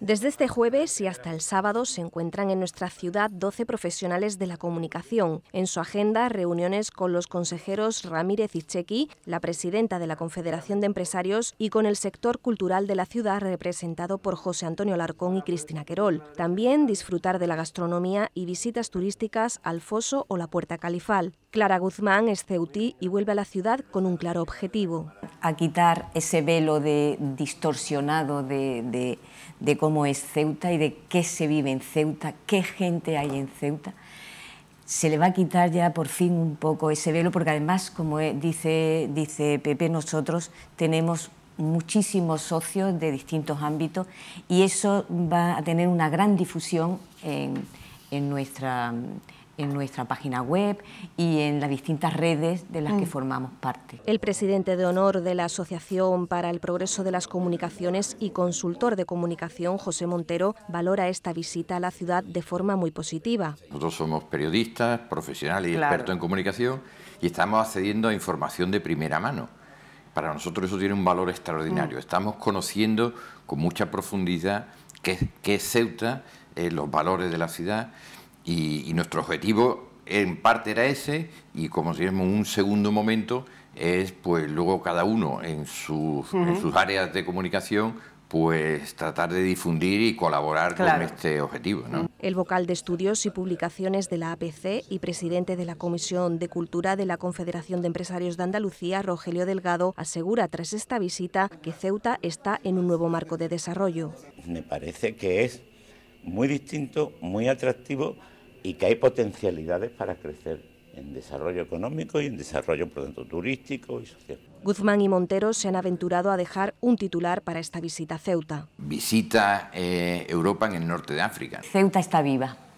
Desde este jueves y hasta el sábado se encuentran en nuestra ciudad 12 profesionales de la comunicación. En su agenda, reuniones con los consejeros Ramírez y Chequi, la presidenta de la Confederación de Empresarios, y con el sector cultural de la ciudad representado por José Antonio Larcón y Cristina Querol. También disfrutar de la gastronomía y visitas turísticas al Foso o la Puerta Califal. Clara Guzmán es ceutí y vuelve a la ciudad con un claro objetivo. A quitar ese velo de distorsionado de, de, cómo es Ceuta y de qué se vive en Ceuta, qué gente hay en Ceuta, se le va a quitar ya por fin un poco ese velo, porque además, como eh, dice, dice Pepe, nosotros tenemos muchísimos socios de distintos ámbitos y eso va a tener una gran difusión en, en nuestra en nuestra página web y en las distintas redes de las que mm. formamos parte. El presidente de honor de la Asociación para el Progreso de las Comunicaciones y consultor de comunicación, José Montero, valora esta visita a la ciudad de forma muy positiva. Nosotros somos periodistas, profesionales y expertos en comunicación y estamos accediendo a información de primera mano. Para nosotros eso tiene un valor extraordinario. Mm. Estamos conociendo con mucha profundidad qué, es Ceuta, eh, los valores de la ciudad y, nuestro objetivo en parte era ese y como decíamos un segundo momento es pues luego cada uno en sus, áreas de comunicación pues tratar de difundir y colaborar con este objetivo. El vocal de estudios y publicaciones de la APC y presidente de la Comisión de Cultura de la Confederación de Empresarios de Andalucía, Rogelio Delgado, asegura tras esta visita que Ceuta está en un nuevo marco de desarrollo. Me parece que es muy distinto, muy atractivo y que hay potencialidades para crecer en desarrollo económico y en desarrollo por turístico y social. Guzmán y Montero se han aventurado a dejar un titular para esta visita a Ceuta. Visita eh, Europa en el norte de África. Ceuta está viva.